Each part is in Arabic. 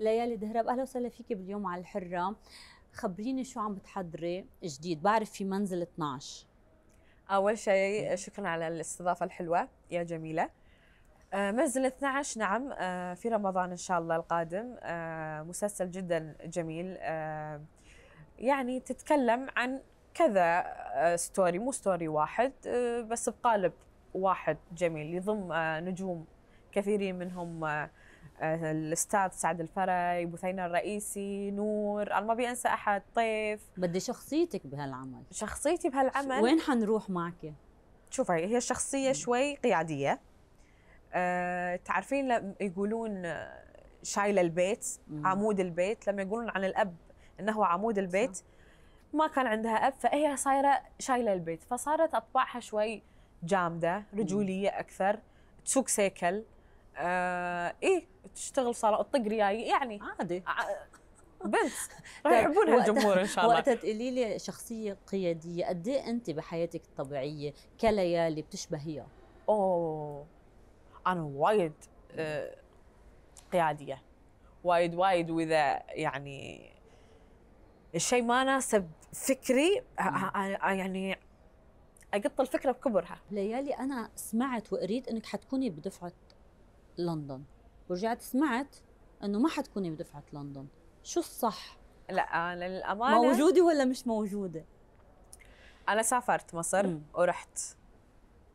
ليالي دهرب اهلا وسهلا فيكي باليوم على الحره خبريني شو عم بتحضري جديد بعرف في منزل 12 اول شيء شكرا على الاستضافه الحلوه يا جميله آه، منزل 12 نعم آه، في رمضان ان شاء الله القادم آه، مسلسل جدا جميل يعني تتكلم عن كذا ستوري مو ستوري واحد بس بقالب واحد جميل يضم نجوم كثيرين منهم الاستاذ سعد الفرج بثينه الرئيسي نور انا ما بينسى احد طيف بدي شخصيتك بهالعمل شخصيتي بهالعمل وين حنروح معك شوفي هي الشخصيه شوي قياديه أه تعرفين لما يقولون شايله البيت عمود البيت لما يقولون عن الاب انه هو عمود البيت صح. ما كان عندها اب فهي صايره شايله البيت فصارت اطباعها شوي جامده رجوليه اكثر تسوق سيكل آه ايه تشتغل صاله تطق رياي يعني عادي آه، بنت راح يحبونها طيب، الجمهور ان شاء الله وقتها تقولي لي شخصيه قياديه قد ايه انت بحياتك الطبيعيه كليالي بتشبهيها اوه انا وايد آه، قياديه وايد وايد واذا يعني الشيء ما ناسب فكري يعني اقط الفكره بكبرها ليالي انا سمعت وقريت انك حتكوني بدفعه لندن ورجعت سمعت انه ما حتكوني بدفعه لندن شو الصح لا للامانه موجوده ولا مش موجوده انا سافرت مصر مم. ورحت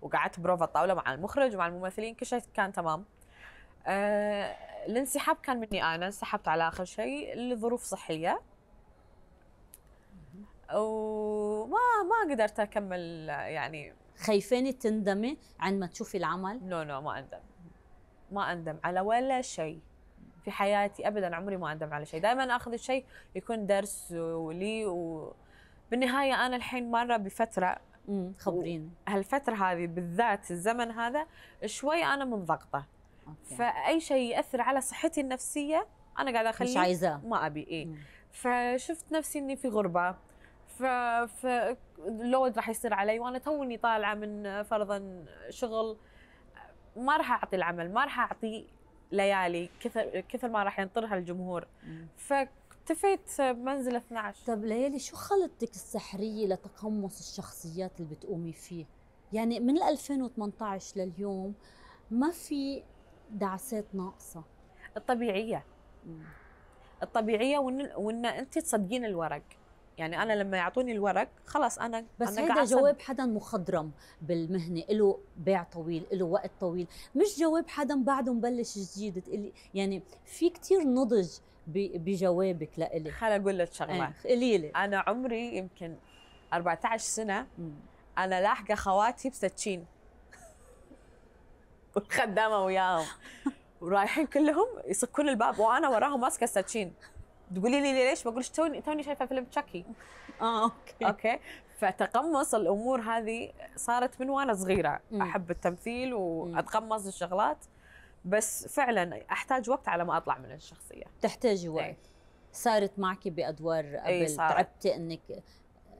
وقعدت بروفا الطاوله مع المخرج ومع الممثلين كل شيء كان تمام آه الانسحاب كان مني انا انسحبت على اخر شيء لظروف صحيه وما ما قدرت اكمل يعني خايفين تندمي عندما تشوفي العمل؟ نو no, نو no, ما اندم ما اندم على ولا شيء في حياتي ابدا عمري ما اندم على شيء دائما اخذ الشيء يكون درس ولي وبالنهايه انا الحين مره بفتره خبرين هالفتره هذه بالذات الزمن هذا شوي انا منضغطه فاي شيء ياثر على صحتي النفسيه انا قاعده اخليه مش عايزاه ما ابي اي فشفت نفسي اني في غربه ف فلود راح يصير علي وانا توني طالعه من فرضا شغل ما راح اعطي العمل ما راح اعطي ليالي كثر كثر ما راح ينطرها الجمهور فاكتفيت بمنزل 12 طب ليالي شو خلطتك السحريه لتقمص الشخصيات اللي بتقومي فيه يعني من 2018 لليوم ما في دعسات ناقصه الطبيعيه الطبيعيه وان وان انت تصدقين الورق يعني انا لما يعطوني الورق خلاص انا بس أنا هيدا جواب حدا مخضرم بالمهنه له بيع طويل له وقت طويل مش جواب حدا بعده مبلش جديد تقلي يعني في كتير نضج بجوابك لإلي خليني اقول لك شغله إيه، لي انا عمري يمكن 14 سنه انا لاحقه خواتي بسكين والخدامه وياهم ورايحين كلهم يسكون الباب وانا وراهم ماسكه السكين تقولي لي ليش بقول توني توني شايفه فيلم تشاكي اه اوكي اوكي فتقمص الامور هذه صارت من وانا صغيره م. احب التمثيل واتقمص الشغلات بس فعلا احتاج وقت على ما اطلع من الشخصيه تحتاجي وقت ايه. صارت معك بادوار إيه، قبل ايه تعبتي انك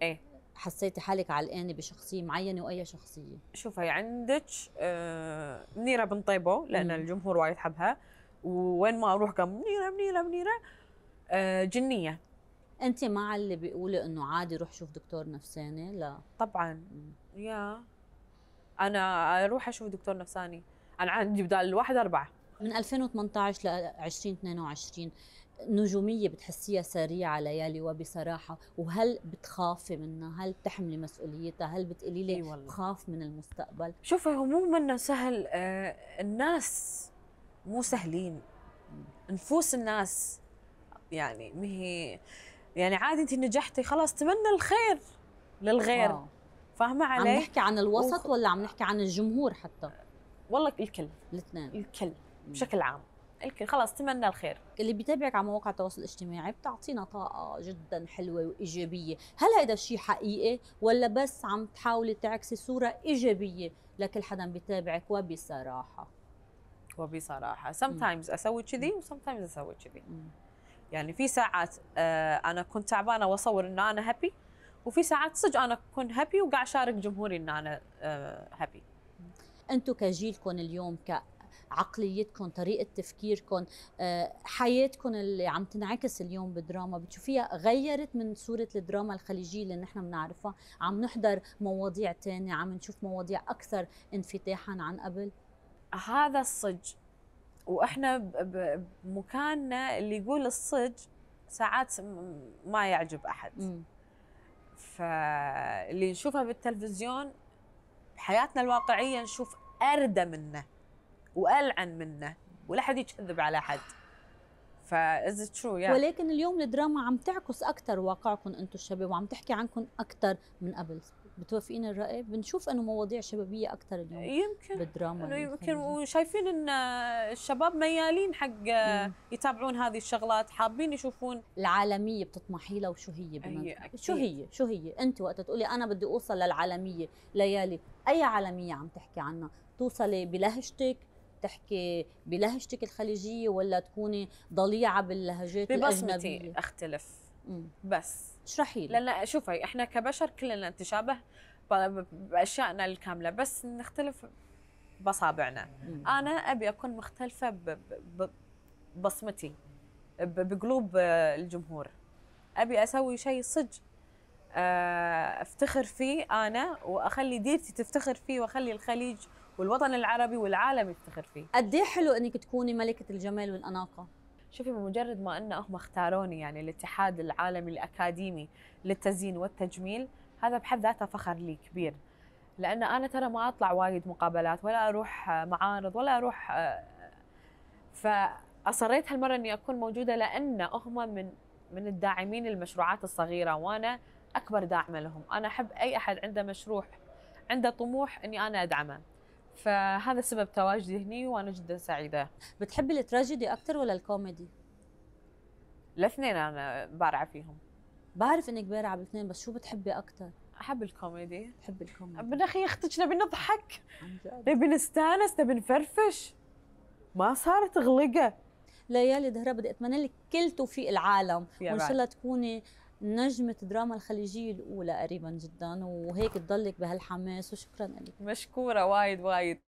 ايه حسيتي حالك علقانه بشخصيه معينه واي شخصيه شوفي عندك آه منيره بن طيبه لان م. الجمهور وايد حبها وين ما اروح قام منيره منيره منيره آه، جنيه انت مع اللي بيقولوا انه عادي روح شوف دكتور نفساني لا طبعا م. يا انا اروح اشوف دكتور نفساني انا عندي بدال الواحد اربعه من 2018 ل 2022 نجومية بتحسيها سريعة ليالي وبصراحة وهل بتخافي منها هل بتحملي مسؤوليتها هل بتقولي لي والله. من المستقبل شوفي هو مو منا سهل آه الناس مو سهلين نفوس الناس يعني ما هي يعني عادي انت نجحتي خلاص تمنى الخير للغير فاهمه علي عم نحكي عن الوسط وخ... ولا عم نحكي عن الجمهور حتى والله الكل الاثنين الكل بشكل عام الكل خلاص تمنى الخير اللي بيتابعك على مواقع التواصل الاجتماعي بتعطينا طاقة جدا حلوة وإيجابية هل هذا الشيء حقيقي ولا بس عم تحاولي تعكسي صورة إيجابية لكل حدا بيتابعك وبصراحة وبصراحة sometimes م. أسوي كذي وسمتايمز أسوي كذي يعني في ساعات آه، انا كنت تعبانه واصور ان انا هابي وفي ساعات صدق انا كنت هابي وقاعد اشارك جمهوري ان انا هابي آه، انتم كجيلكم اليوم ك عقليتكم طريقة تفكيركم آه، حياتكم اللي عم تنعكس اليوم بالدراما بتشوفيها غيرت من صورة الدراما الخليجية اللي نحن بنعرفها عم نحضر مواضيع تانية عم نشوف مواضيع أكثر انفتاحا عن قبل هذا الصج واحنا بمكاننا اللي يقول الصدق ساعات ما يعجب احد م. فاللي نشوفه بالتلفزيون بحياتنا الواقعيه نشوف اردى منه والعن منه ولا حد يكذب على حد فاز ترو يعني ولكن اليوم الدراما عم تعكس اكثر واقعكم انتم الشباب وعم تحكي عنكم اكثر من قبل بتوافقين الرأي بنشوف انه مواضيع شبابيه اكثر اليوم يمكن بالدراما يمكن وشايفين ان الشباب ميالين حق يتابعون هذه الشغلات حابين يشوفون العالميه بتطمحي لها وشو هي بنت شو هي شو هي انت وقت تقولي انا بدي اوصل للعالميه ليالي اي عالميه عم تحكي عنها توصلي بلهجتك تحكي بلهجتك الخليجيه ولا تكوني ضليعه باللهجات ببصمتي الاجنبيه ببصمتي اختلف مم. بس اشرحي لي لان شوفي احنا كبشر كلنا نتشابه باشيائنا الكامله بس نختلف بصابعنا مم. انا ابي اكون مختلفه ببصمتي بقلوب الجمهور ابي اسوي شيء صدق آه، افتخر فيه انا واخلي ديرتي تفتخر فيه واخلي الخليج والوطن العربي والعالم يفتخر فيه قد إيه حلو انك تكوني ملكه الجمال والاناقه شوفي بمجرد ما ان هم اختاروني يعني الاتحاد العالمي الاكاديمي للتزيين والتجميل هذا بحد ذاته فخر لي كبير لان انا ترى ما اطلع وايد مقابلات ولا اروح آه، معارض ولا اروح آه، فاصريت هالمره اني اكون موجوده لان هم من من الداعمين المشروعات الصغيره وانا اكبر داعمه لهم انا احب اي احد عنده مشروع عنده طموح اني انا ادعمه فهذا سبب تواجدي هني وانا جدا سعيده بتحبي التراجيدي اكثر ولا الكوميدي الاثنين انا بارعه فيهم بعرف انك بارعه بالاثنين بس شو بتحبي اكثر احب الكوميدي بحب الكوميدي ابن اخي اختك نبي نضحك نبي نستانس نبي نفرفش ما صارت غلقه ليالي دهرة بدي اتمنى لك كل توفيق العالم وان شاء الله تكوني نجمة دراما الخليجية الأولى قريبا جدا وهيك تضلك بهالحماس وشكرا لك مشكورة وايد وايد